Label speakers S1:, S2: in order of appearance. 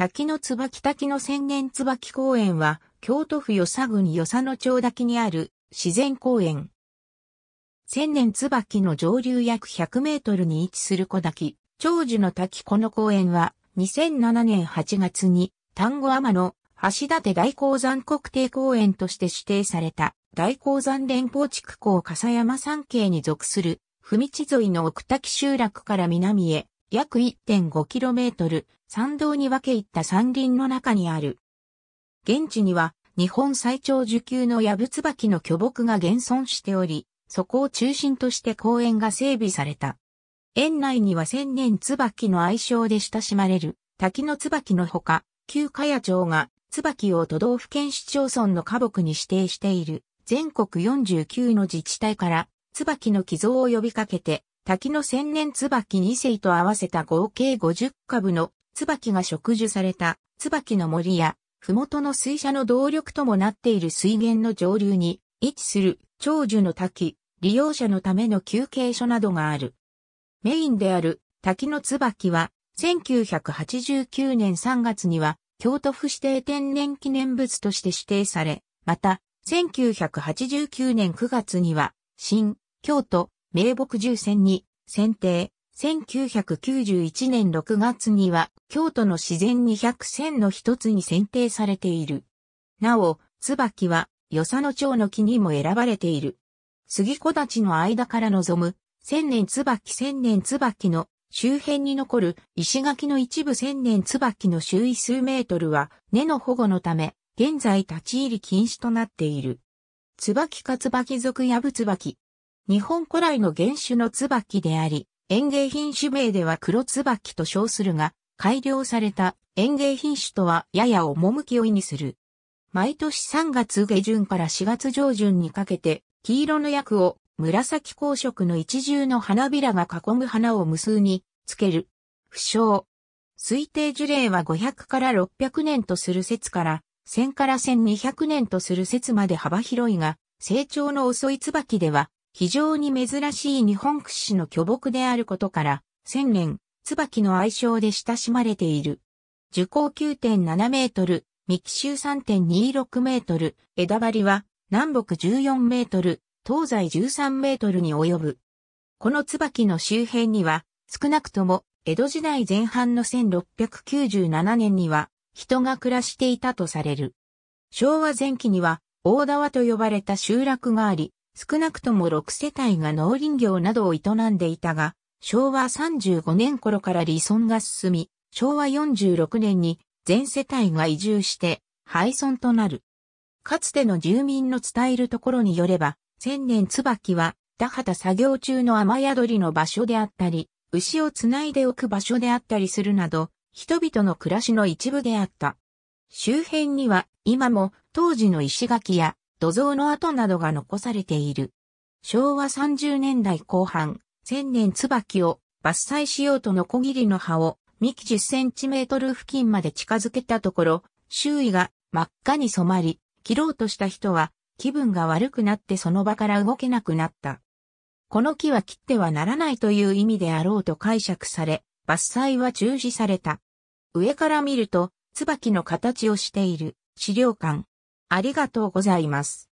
S1: 滝の椿滝の千年椿公園は、京都府与佐郡与佐野町滝にある自然公園。千年椿の上流約100メートルに位置する小滝、長寿の滝この公園は、2007年8月に、丹後天の橋立大鉱山国定公園として指定された、大鉱山連邦地区港笠山山系に属する、踏み地沿いの奥滝集落から南へ、約 1.5km、山道に分け入った山林の中にある。現地には日本最長受給のヤブツバキの巨木が現存しており、そこを中心として公園が整備された。園内には千年椿の愛称で親しまれる滝の椿のほか、旧加谷町が椿を都道府県市町村の花木に指定している全国49の自治体から椿の寄贈を呼びかけて滝の千年椿二世と合わせた合計50株の椿が植樹された椿の森や、麓の水車の動力ともなっている水源の上流に位置する長寿の滝、利用者のための休憩所などがある。メインである滝の椿は、1989年3月には京都府指定天然記念物として指定され、また、1989年9月には、新、京都、名木重戦に選定。1991年6月には京都の自然200選の一つに選定されている。なお、椿は与謝野町の木にも選ばれている。杉子たちの間から望む千年椿千年椿の周辺に残る石垣の一部千年椿の周囲数メートルは根の保護のため現在立ち入り禁止となっている。椿か椿族やぶ椿、日本古来の原種の椿であり、園芸品種名では黒椿と称するが、改良された園芸品種とはやや趣を意味する。毎年3月下旬から4月上旬にかけて、黄色の薬を紫光色の一重の花びらが囲む花を無数につける。不詳。推定樹齢は500から600年とする説から、1000から1200年とする説まで幅広いが、成長の遅い椿では、非常に珍しい日本屈指の巨木であることから、千年、椿の愛称で親しまれている。樹高9.7メートル、幹周3.26メートル、枝張りは南北14メートル、東西13メートルに及ぶ。この椿の周辺には、少なくとも江戸時代前半の1697年には人が暮らしていたとされる。昭和前期には大川と呼ばれた集落があり、少なくとも6世帯が農林業などを営んでいたが、昭和35年頃から離村が進み、昭和46年に全世帯が移住して廃村となる。かつての住民の伝えるところによれば、千年椿は田畑作業中の雨宿りの場所であったり、牛をつないでおく場所であったりするなど、人々の暮らしの一部であった。周辺には今も当時の石垣や土蔵の跡などが残されている。昭和30年代後半、千年椿を伐採しようとノコギリの葉を幹10センチメートル付近まで近づけたところ、周囲が真っ赤に染まり、切ろうとした人は気分が悪くなってその場から動けなくなった。この木は切ってはならないという意味であろうと解釈され、伐採は中止された。上から見ると、椿の形をしている資料館、ありがとうございます。